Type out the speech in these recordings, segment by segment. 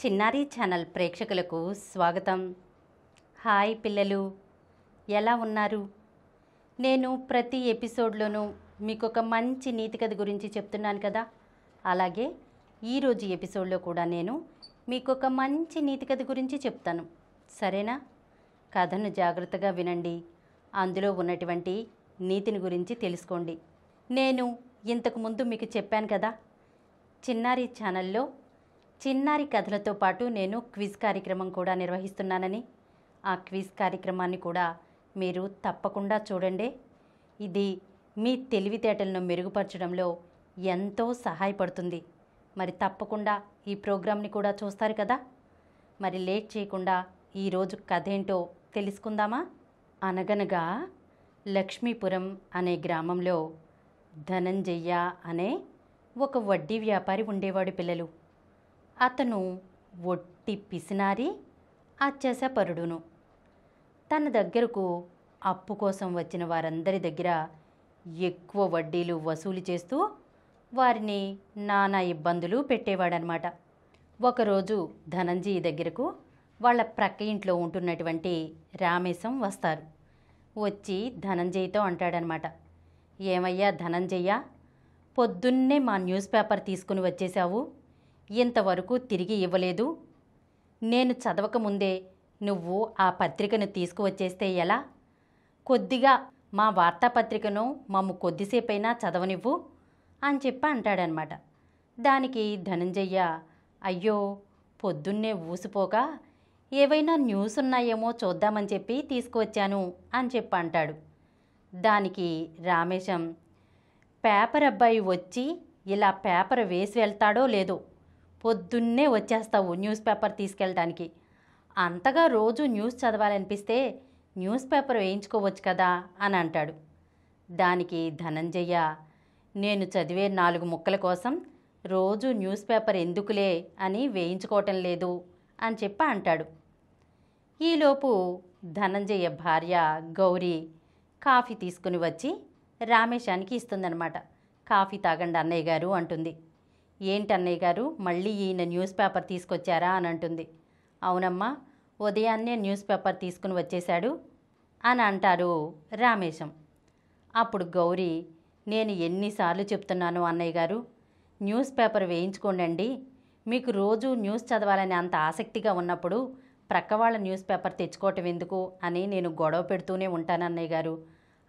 చిన్నారి ఛానల్ ప్రేక్షకులకు స్వాగతం హాయ్ పిల్లలు ఎలా ఉన్నారు నేను ప్రతి ఎపిసోడ్లోనూ మీకు ఒక మంచి నీతి కథ గురించి చెప్తున్నాను కదా అలాగే ఈరోజు ఎపిసోడ్లో కూడా నేను మీకు ఒక మంచి నీతి కథ గురించి చెప్తాను సరేనా కథను జాగ్రత్తగా వినండి అందులో ఉన్నటువంటి నీతిని గురించి తెలుసుకోండి నేను ఇంతకుముందు మీకు చెప్పాను కదా చిన్నారి ఛానల్లో చిన్నారి కథలతో పాటు నేను క్విజ్ కార్యక్రమం కూడా నిర్వహిస్తున్నానని ఆ క్విజ్ కార్యక్రమాన్ని కూడా మీరు తప్పకుండా చూడండి ఇది మీ తెలివితేటలను మెరుగుపరచడంలో ఎంతో సహాయపడుతుంది మరి తప్పకుండా ఈ ప్రోగ్రామ్ని కూడా చూస్తారు కదా మరి లేట్ చేయకుండా ఈరోజు కథ ఏంటో తెలుసుకుందామా అనగనగా లక్ష్మీపురం అనే గ్రామంలో ధనంజయ్య అనే ఒక వడ్డీ వ్యాపారి ఉండేవాడు పిల్లలు అతను ఒట్టి పిసినారి పరుడును తన దగ్గరకు అప్పు కోసం వచ్చిన వారందరి దగ్గర ఎక్కువ వడ్డీలు వసూలు చేస్తూ వారిని నానా ఇబ్బందులు పెట్టేవాడనమాట ఒకరోజు ధనంజీ దగ్గరకు వాళ్ళ ప్రక్క ఇంట్లో ఉంటున్నటువంటి రామేశం వస్తారు వచ్చి ధనంజయ్తో అంటాడనమాట ఏమయ్యా ధనంజయ్య పొద్దున్నే మా న్యూస్ పేపర్ తీసుకుని వచ్చేసావు ఇంతవరకు తిరిగి ఇవ్వలేదు నేను చదవకముందే నువ్వు ఆ పత్రికను తీసుకువచ్చేస్తే ఎలా కొద్దిగా మా వార్తాపత్రికను మమ్ము కొద్దిసేపైనా చదవనివ్వు అని చెప్పి అంటాడనమాట దానికి ధనంజయ్య అయ్యో పొద్దున్నే ఊసిపోక ఏవైనా న్యూస్ ఉన్నాయేమో చూద్దామని చెప్పి తీసుకువచ్చాను అని చెప్పి అంటాడు దానికి రామేశం పేపర్ అబ్బాయి వచ్చి ఇలా పేపర్ వేసి వెళ్తాడో లేదో పొద్దున్నే వచ్చేస్తావు న్యూస్ పేపర్ తీసుకెళ్ళడానికి అంతగా రోజు న్యూస్ చదవాలనిపిస్తే న్యూస్ పేపర్ వేయించుకోవచ్చు కదా అని అంటాడు దానికి ధనంజయ్య నేను చదివే నాలుగు ముక్కల కోసం రోజు న్యూస్ పేపర్ ఎందుకులే అని వేయించుకోవటం లేదు అని చెప్పి అంటాడు ఈలోపు ధనంజయ భార్య గౌరీ కాఫీ తీసుకుని వచ్చి రామేశానికి ఇస్తుందనమాట కాఫీ తాగండి అన్నయ్య గారు అంటుంది ఏంటన్నయ్య గారు మళ్ళీ ఈయన న్యూస్ పేపర్ తీసుకొచ్చారా అని అంటుంది అవునమ్మా ఉదయాన్నే న్యూస్ పేపర్ తీసుకుని వచ్చేశాడు అని అంటారు రామేశం అప్పుడు గౌరీ నేను ఎన్నిసార్లు చెప్తున్నాను అన్నయ్య గారు న్యూస్ పేపర్ వేయించుకోండి మీకు రోజు న్యూస్ చదవాలని అంత ఆసక్తిగా ఉన్నప్పుడు ప్రక్క వాళ్ళ న్యూస్ పేపర్ తెచ్చుకోవటం ఎందుకు అని నేను గొడవ పెడుతూనే ఉంటాను అన్నయ్య గారు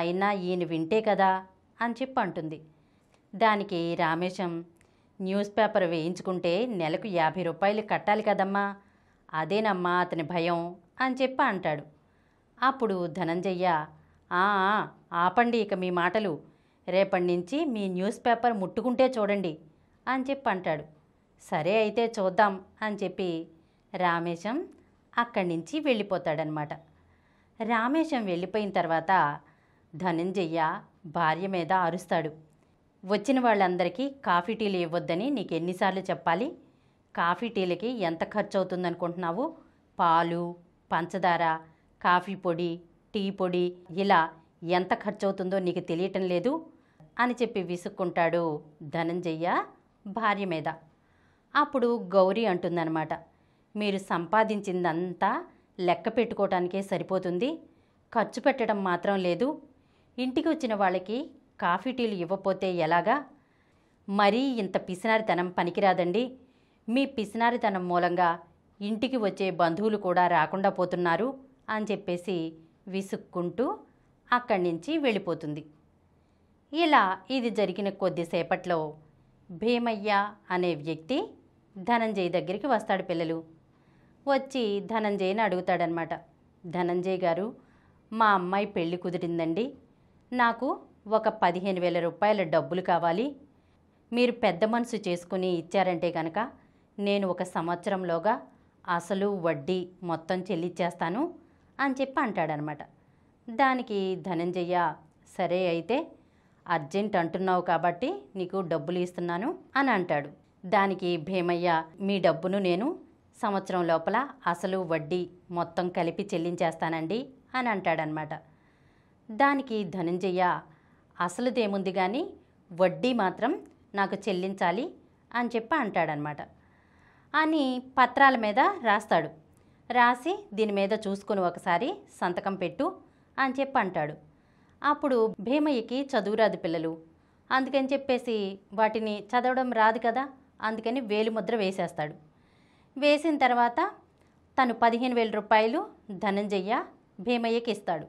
అయినా ఈయన వింటే కదా అని చెప్పి అంటుంది దానికి రామేశం న్యూస్ పేపర్ వేయించుకుంటే నెలకు యాభై రూపాయలు కట్టాలి కదమ్మా అదేనమ్మా అతని భయం అని చెప్పి అంటాడు అప్పుడు ధనంజయ్య ఆపండి ఇక మీ మాటలు రేపటి నుంచి మీ న్యూస్ పేపర్ ముట్టుకుంటే చూడండి అని చెప్పి అంటాడు సరే అయితే చూద్దాం అని చెప్పి రామేశం అక్కడి నుంచి వెళ్ళిపోతాడనమాట రామేశం వెళ్ళిపోయిన తర్వాత ధనంజయ్య భార్య మీద అరుస్తాడు వచ్చిన వాళ్ళందరికీ కాఫీ టీలు ఇవ్వద్దని నీకు ఎన్నిసార్లు చెప్పాలి కాఫీ టీలకి ఎంత ఖర్చు అవుతుందనుకుంటున్నావు పాలు పంచదార కాఫీ పొడి టీ పొడి ఇలా ఎంత ఖర్చు అవుతుందో నీకు తెలియటం లేదు అని చెప్పి విసుక్కుంటాడు ధనంజయ్య భార్య మీద అప్పుడు గౌరీ అంటుందన్నమాట మీరు సంపాదించిందంతా లెక్క పెట్టుకోవటానికే సరిపోతుంది ఖర్చు పెట్టడం మాత్రం లేదు ఇంటికి వచ్చిన వాళ్ళకి కాఫీ టీలు ఇవ్వపోతే ఎలాగా మరీ ఇంత పిసినారితనం పనికిరాదండి మీ పిసినారితనం మూలంగా ఇంటికి వచ్చే బంధువులు కూడా రాకుండా పోతున్నారు అని చెప్పేసి విసుక్కుంటూ అక్కడి నుంచి వెళ్ళిపోతుంది ఇలా ఇది జరిగిన కొద్దిసేపట్లో భీమయ్య అనే వ్యక్తి ధనంజయ్ దగ్గరికి వస్తాడు పిల్లలు వచ్చి ధనంజయ్ని అడుగుతాడనమాట ధనంజయ్ గారు మా అమ్మాయి పెళ్ళి కుదిరిందండి నాకు ఒక పదిహేను వేల రూపాయల డబ్బులు కావాలి మీరు పెద్ద మనసు చేసుకుని ఇచ్చారంటే కనుక నేను ఒక సంవత్సరంలోగా అసలు వడ్డీ మొత్తం చెల్లిచ్చేస్తాను అని చెప్పి అంటాడనమాట దానికి ధనంజయ్య సరే అయితే అర్జెంట్ అంటున్నావు కాబట్టి నీకు డబ్బులు ఇస్తున్నాను అని అంటాడు దానికి భీమయ్య మీ డబ్బును నేను సంవత్సరం లోపల అసలు వడ్డీ మొత్తం కలిపి చెల్లించేస్తానండి అని అంటాడనమాట దానికి ధనంజయ్య అసలుదేముంది కానీ వడ్డీ మాత్రం నాకు చెల్లించాలి అని చెప్పి అంటాడనమాట అని పత్రాల మీద రాస్తాడు రాసి దీని మీద చూసుకుని ఒకసారి సంతకం పెట్టు అని చెప్పి అంటాడు అప్పుడు భీమయ్యకి చదువురాదు పిల్లలు అందుకని చెప్పేసి వాటిని చదవడం రాదు కదా అందుకని వేలిముద్ర వేసేస్తాడు వేసిన తర్వాత తను పదిహేను వేల రూపాయలు ధనంజయ్య భీమయ్యకి ఇస్తాడు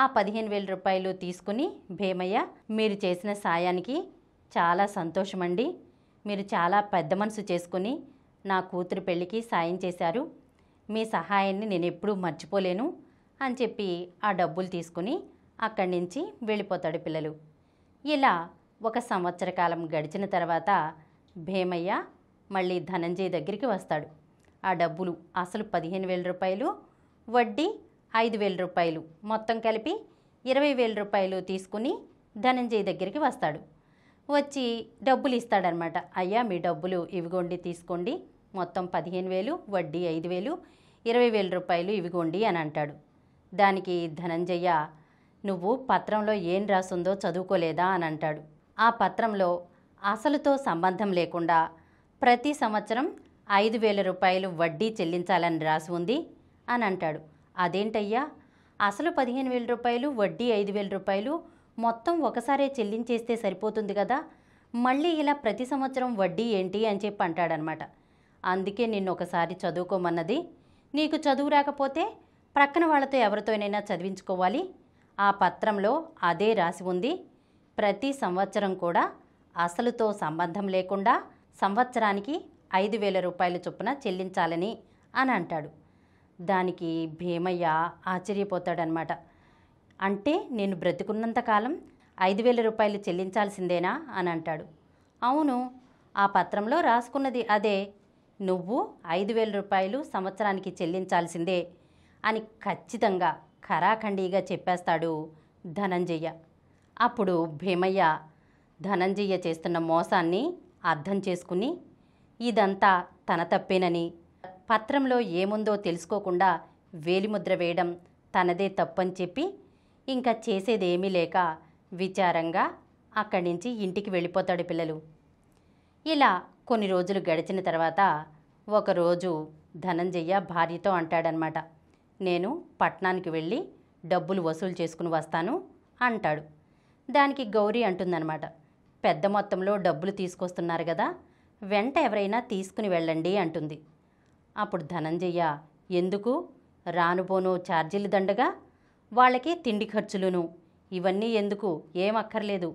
ఆ పదిహేను వేల రూపాయలు తీసుకుని భీమయ్య మీరు చేసిన సాయానికి చాలా సంతోషమండి మీరు చాలా పెద్ద మనసు చేసుకుని నా కూతురు పెళ్ళికి సాయం చేశారు మీ సహాయాన్ని నేను ఎప్పుడూ మర్చిపోలేను అని చెప్పి ఆ డబ్బులు తీసుకుని అక్కడి నుంచి వెళ్ళిపోతాడు పిల్లలు ఇలా ఒక సంవత్సర కాలం గడిచిన తర్వాత భీమయ్య మళ్ళీ ధనంజయ్ దగ్గరికి వస్తాడు ఆ డబ్బులు అసలు పదిహేను వేల రూపాయలు వడ్డీ ఐదు వేల రూపాయలు మొత్తం కలిపి ఇరవై వేల రూపాయలు తీసుకుని ధనంజయ్ దగ్గరికి వస్తాడు వచ్చి డబ్బులు ఇస్తాడనమాట అయ్యా మీ డబ్బులు ఇవిగోండి తీసుకోండి మొత్తం పదిహేను వేలు వడ్డీ ఐదు వేలు ఇరవై వేల రూపాయలు ఇవిగోండి అని అంటాడు దానికి ధనంజయ్య నువ్వు పత్రంలో ఏం రాసుందో చదువుకోలేదా అని అంటాడు ఆ పత్రంలో అసలుతో సంబంధం లేకుండా ప్రతి సంవత్సరం ఐదు వేల రూపాయలు వడ్డీ చెల్లించాలని రాసి ఉంది అని అంటాడు అదేంటయ్యా అసలు పదిహేను వేల రూపాయలు వడ్డీ ఐదు వేల రూపాయలు మొత్తం ఒకసారే చెల్లించేస్తే సరిపోతుంది కదా మళ్ళీ ఇలా ప్రతి సంవత్సరం వడ్డీ ఏంటి అని చెప్పి అంటాడనమాట అందుకే నిన్ను ఒకసారి చదువుకోమన్నది నీకు చదువు రాకపోతే ప్రక్కన వాళ్ళతో ఎవరితోనైనా చదివించుకోవాలి ఆ పత్రంలో అదే రాసి ఉంది ప్రతి సంవత్సరం కూడా అసలుతో సంబంధం లేకుండా సంవత్సరానికి ఐదు వేల రూపాయల చొప్పున చెల్లించాలని అని అంటాడు దానికి భీమయ్య ఆశ్చర్యపోతాడనమాట అంటే నేను బ్రతుకున్నంతకాలం ఐదు వేల రూపాయలు చెల్లించాల్సిందేనా అని అంటాడు అవును ఆ పత్రంలో రాసుకున్నది అదే నువ్వు ఐదు వేల రూపాయలు సంవత్సరానికి చెల్లించాల్సిందే అని ఖచ్చితంగా ఖరాఖండీగా చెప్పేస్తాడు ధనంజయ్య అప్పుడు భీమయ్య ధనంజయ్య చేస్తున్న మోసాన్ని అర్థం చేసుకుని ఇదంతా తన తప్పేనని పత్రంలో ఏముందో తెలుసుకోకుండా వేలిముద్ర వేయడం తనదే తప్పని చెప్పి ఇంకా చేసేదేమీ లేక విచారంగా అక్కడి నుంచి ఇంటికి వెళ్ళిపోతాడు పిల్లలు ఇలా కొన్ని రోజులు గడిచిన తర్వాత ఒకరోజు ధనంజయ్య భార్యతో అంటాడనమాట నేను పట్నానికి వెళ్ళి డబ్బులు వసూలు చేసుకుని వస్తాను అంటాడు దానికి గౌరీ అంటుందన్నమాట పెద్ద మొత్తంలో డబ్బులు తీసుకొస్తున్నారు కదా వెంట ఎవరైనా తీసుకుని వెళ్ళండి అంటుంది అప్పుడు ధనంజయ్య ఎందుకు రానుబోను ఛార్జీలు దండగా వాళ్ళకి తిండి ఖర్చులును ఇవన్నీ ఎందుకు ఏమక్కర్లేదు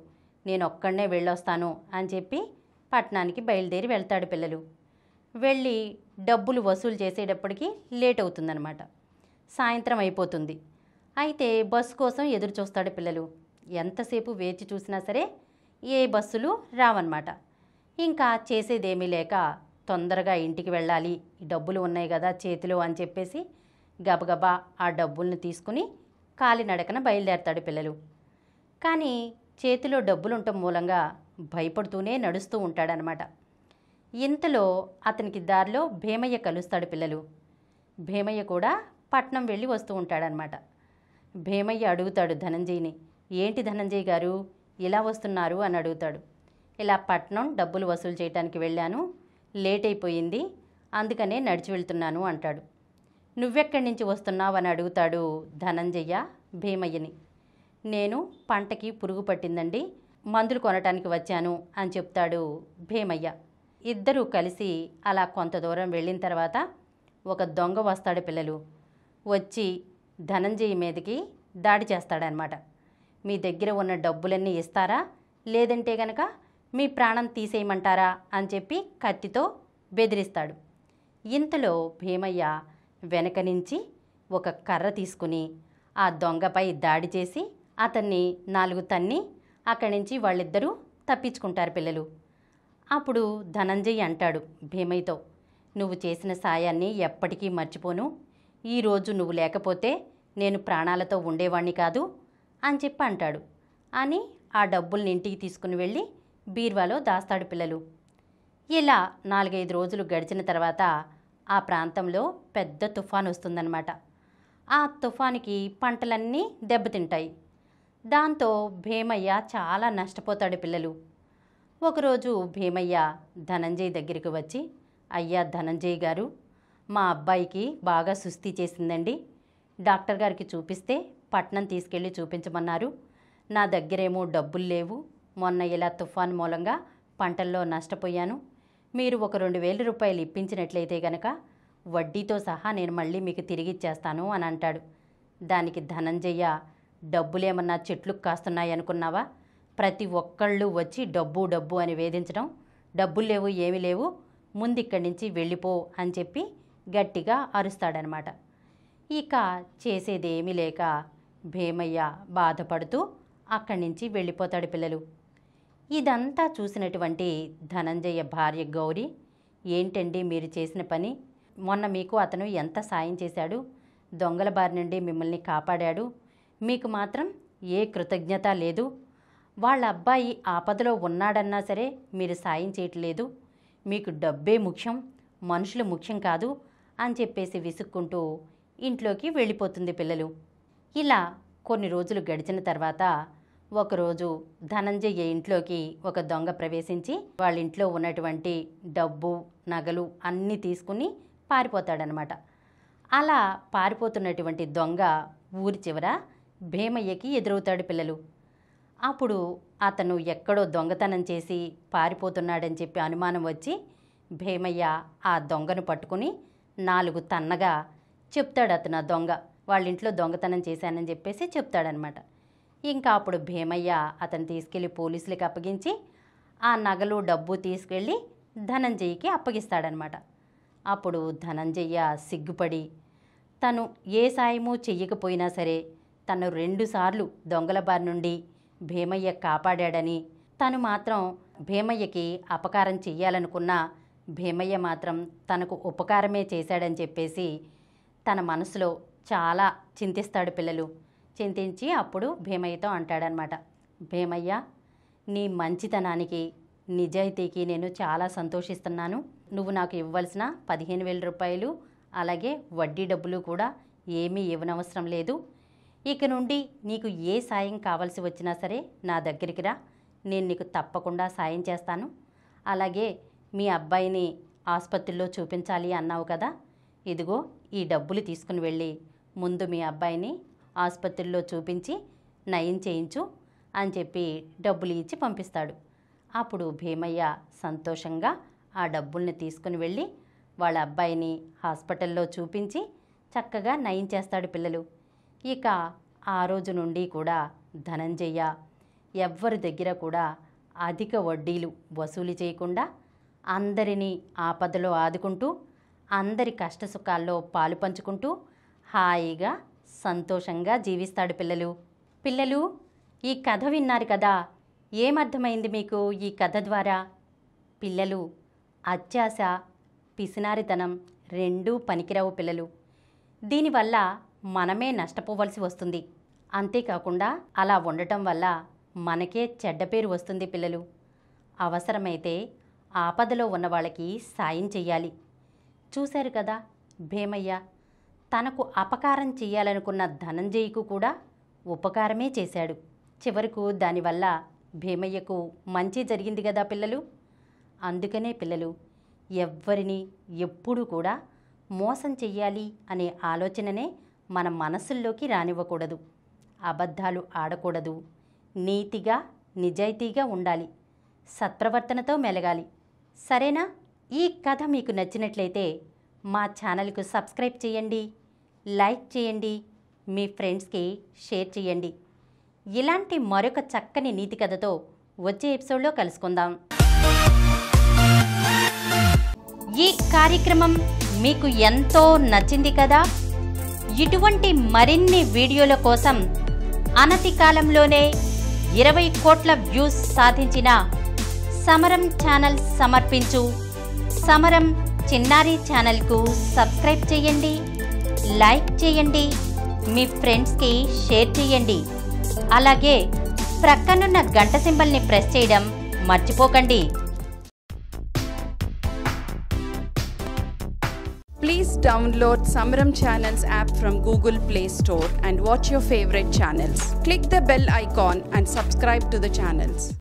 నేనొక్కడనే వెళ్ళొస్తాను అని చెప్పి పట్టణానికి బయలుదేరి వెళ్తాడు పిల్లలు వెళ్ళి డబ్బులు వసూలు చేసేటప్పటికీ లేట్ అవుతుందన్నమాట సాయంత్రం అయిపోతుంది అయితే బస్సు కోసం ఎదురు చూస్తాడు పిల్లలు ఎంతసేపు వేచి చూసినా సరే ఏ బస్సులు రావన్నమాట ఇంకా చేసేదేమీ లేక తొందరగా ఇంటికి వెళ్ళాలి డబ్బులు ఉన్నాయి కదా చేతిలో అని చెప్పేసి గబగబా ఆ డబ్బుల్ని తీసుకుని కాలినడకన బయలుదేరతాడు పిల్లలు కానీ చేతిలో డబ్బులుంటం మూలంగా భయపడుతూనే నడుస్తూ ఉంటాడనమాట ఇంతలో అతనికి దారిలో భీమయ్య కలుస్తాడు పిల్లలు భీమయ్య కూడా పట్నం వెళ్ళి వస్తూ ఉంటాడనమాట భీమయ్య అడుగుతాడు ధనంజయ్ని ఏంటి ధనంజయ్ గారు ఇలా వస్తున్నారు అని అడుగుతాడు ఇలా పట్నం డబ్బులు వసూలు చేయడానికి వెళ్ళాను లేట్ అయిపోయింది అందుకనే నడిచి వెళ్తున్నాను అంటాడు నువ్వెక్కడి నుంచి వస్తున్నావని అడుగుతాడు ధనంజయ్య భీమయ్యని నేను పంటకి పురుగు పట్టిందండి మందులు కొనటానికి వచ్చాను అని చెప్తాడు భీమయ్య ఇద్దరూ కలిసి అలా కొంత దూరం వెళ్ళిన తర్వాత ఒక దొంగ వస్తాడు పిల్లలు వచ్చి ధనంజయ మీదకి దాడి చేస్తాడనమాట మీ దగ్గర ఉన్న డబ్బులన్నీ ఇస్తారా లేదంటే గనక మీ ప్రాణం తీసేయమంటారా అని చెప్పి కత్తితో బెదిరిస్తాడు ఇంతలో భీమయ్య వెనక నుంచి ఒక కర్ర తీసుకుని ఆ దొంగపై దాడి చేసి అతన్ని నాలుగు తన్ని అక్కడి నుంచి వాళ్ళిద్దరూ తప్పించుకుంటారు పిల్లలు అప్పుడు ధనంజయ్ అంటాడు భీమయ్యతో నువ్వు చేసిన సాయాన్ని ఎప్పటికీ మర్చిపోను ఈరోజు నువ్వు లేకపోతే నేను ప్రాణాలతో ఉండేవాణ్ణి కాదు అని చెప్పి అంటాడు అని ఆ డబ్బుల్ని ఇంటికి తీసుకుని వెళ్ళి బీర్వాలో దాస్తాడు పిల్లలు ఇలా నాలుగైదు రోజులు గడిచిన తర్వాత ఆ ప్రాంతంలో పెద్ద తుఫాన్ వస్తుందన్నమాట ఆ తుఫానికి పంటలన్నీ దెబ్బతింటాయి దాంతో భీమయ్య చాలా నష్టపోతాడు పిల్లలు ఒకరోజు భీమయ్య ధనంజయ్ దగ్గరికి వచ్చి అయ్యా ధనంజయ్ గారు మా అబ్బాయికి బాగా సుస్థి చేసిందండి డాక్టర్ గారికి చూపిస్తే పట్నం తీసుకెళ్ళి చూపించమన్నారు నా దగ్గరేమో డబ్బులు లేవు మొన్న ఇలా తుఫాన్ మూలంగా పంటల్లో నష్టపోయాను మీరు ఒక రెండు వేల రూపాయలు ఇప్పించినట్లయితే గనక వడ్డీతో సహా నేను మళ్ళీ మీకు తిరిగి ఇచ్చేస్తాను అని అంటాడు దానికి ధనంజయ్య డబ్బులేమన్నా చెట్లు కాస్తున్నాయనుకున్నావా ప్రతి ఒక్కళ్ళు వచ్చి డబ్బు డబ్బు అని వేధించడం డబ్బులు లేవు ఏమీ లేవు ముందు ఇక్కడి నుంచి వెళ్ళిపో అని చెప్పి గట్టిగా అరుస్తాడనమాట ఇక చేసేదేమీ లేక భీమయ్య బాధపడుతూ అక్కడి నుంచి వెళ్ళిపోతాడు పిల్లలు ఇదంతా చూసినటువంటి ధనంజయ భార్య గౌరి ఏంటండి మీరు చేసిన పని మొన్న మీకు అతను ఎంత సాయం చేశాడు దొంగల బారి నుండి మిమ్మల్ని కాపాడాడు మీకు మాత్రం ఏ కృతజ్ఞత లేదు వాళ్ళ అబ్బాయి ఆపదలో ఉన్నాడన్నా సరే మీరు సాయం చేయట్లేదు మీకు డబ్బే ముఖ్యం మనుషులు ముఖ్యం కాదు అని చెప్పేసి విసుక్కుంటూ ఇంట్లోకి వెళ్ళిపోతుంది పిల్లలు ఇలా కొన్ని రోజులు గడిచిన తర్వాత ఒకరోజు ధనంజయ ఇంట్లోకి ఒక దొంగ ప్రవేశించి వాళ్ళ ఇంట్లో ఉన్నటువంటి డబ్బు నగలు అన్నీ తీసుకుని పారిపోతాడనమాట అలా పారిపోతున్నటువంటి దొంగ ఊరి చివర భీమయ్యకి ఎదురవుతాడు పిల్లలు అప్పుడు అతను ఎక్కడో దొంగతనం చేసి పారిపోతున్నాడని చెప్పి అనుమానం వచ్చి భీమయ్య ఆ దొంగను పట్టుకుని నాలుగు తన్నగా చెప్తాడు అతను ఆ దొంగ వాళ్ళ ఇంట్లో దొంగతనం చేశానని చెప్పేసి చెప్తాడనమాట ఇంకా అప్పుడు భీమయ్య అతను తీసుకెళ్లి పోలీసులకి అప్పగించి ఆ నగలు డబ్బు తీసుకెళ్ళి ధనంజయ్కి అప్పగిస్తాడనమాట అప్పుడు ధనంజయ్య సిగ్గుపడి తను ఏ సాయమూ చెయ్యకపోయినా సరే తను రెండుసార్లు దొంగల బారి నుండి భీమయ్య కాపాడాడని తను మాత్రం భీమయ్యకి అపకారం చెయ్యాలనుకున్నా భీమయ్య మాత్రం తనకు ఉపకారమే చేశాడని చెప్పేసి తన మనసులో చాలా చింతిస్తాడు పిల్లలు చింతించి అప్పుడు భీమయ్యతో అంటాడనమాట భీమయ్య నీ మంచితనానికి నిజాయితీకి నేను చాలా సంతోషిస్తున్నాను నువ్వు నాకు ఇవ్వాల్సిన పదిహేను వేల రూపాయలు అలాగే వడ్డీ డబ్బులు కూడా ఏమీ ఇవ్వనవసరం లేదు ఇక నుండి నీకు ఏ సాయం కావాల్సి వచ్చినా సరే నా దగ్గరికి రా నేను నీకు తప్పకుండా సాయం చేస్తాను అలాగే మీ అబ్బాయిని ఆసుపత్రిలో చూపించాలి అన్నావు కదా ఇదిగో ఈ డబ్బులు తీసుకుని వెళ్ళి ముందు మీ అబ్బాయిని ఆసుపత్రిలో చూపించి నయం చేయించు అని చెప్పి డబ్బులు ఇచ్చి పంపిస్తాడు అప్పుడు భీమయ్య సంతోషంగా ఆ డబ్బుల్ని తీసుకుని వెళ్ళి వాళ్ళ అబ్బాయిని హాస్పిటల్లో చూపించి చక్కగా నయం చేస్తాడు పిల్లలు ఇక ఆ రోజు నుండి కూడా ధనంజయ్య ఎవ్వరి దగ్గర కూడా అధిక వడ్డీలు వసూలు చేయకుండా అందరినీ ఆపదలో ఆదుకుంటూ అందరి కష్టసుఖాల్లో పాలు పంచుకుంటూ హాయిగా సంతోషంగా జీవిస్తాడు పిల్లలు పిల్లలు ఈ కథ విన్నారు కదా ఏమర్థమైంది మీకు ఈ కథ ద్వారా పిల్లలు అత్యాశ పిసినారితనం రెండూ పనికిరావు పిల్లలు దీనివల్ల మనమే నష్టపోవలసి వస్తుంది అంతేకాకుండా అలా ఉండటం వల్ల మనకే చెడ్డ పేరు వస్తుంది పిల్లలు అవసరమైతే ఆపదలో ఉన్న వాళ్ళకి సాయం చెయ్యాలి చూశారు కదా భీమయ్య తనకు అపకారం చేయాలనుకున్న ధనంజయ్యకు కూడా ఉపకారమే చేశాడు చివరకు దానివల్ల భీమయ్యకు మంచి జరిగింది కదా పిల్లలు అందుకనే పిల్లలు ఎవ్వరిని ఎప్పుడూ కూడా మోసం చెయ్యాలి అనే ఆలోచననే మన మనసుల్లోకి రానివ్వకూడదు అబద్ధాలు ఆడకూడదు నీతిగా నిజాయితీగా ఉండాలి సత్ప్రవర్తనతో మెలగాలి సరేనా ఈ కథ మీకు నచ్చినట్లయితే మా ఛానల్కు సబ్స్క్రైబ్ చేయండి లైక్ చేయండి మీ ఫ్రెండ్స్కి షేర్ చేయండి ఇలాంటి మరొక చక్కని నీతి కథతో వచ్చే ఎపిసోడ్లో కలుసుకుందాం ఈ కార్యక్రమం మీకు ఎంతో నచ్చింది కదా ఇటువంటి మరిన్ని వీడియోల కోసం అనతి కాలంలోనే ఇరవై కోట్ల వ్యూస్ సాధించిన సమరం ఛానల్ సమర్పించు సమరం చిన్నారి ఛానల్కు సబ్స్క్రైబ్ చేయండి లైక్ చేయండి మీ ఫ్రెండ్స్కి షేర్ చేయండి అలాగే ప్రక్కనున్న గంట సింబల్ని ప్రెస్ చేయడం మర్చిపోకండి Please download Samaram Channels app from Google Play Store and watch your favorite channels. Click the bell icon and subscribe to the channels.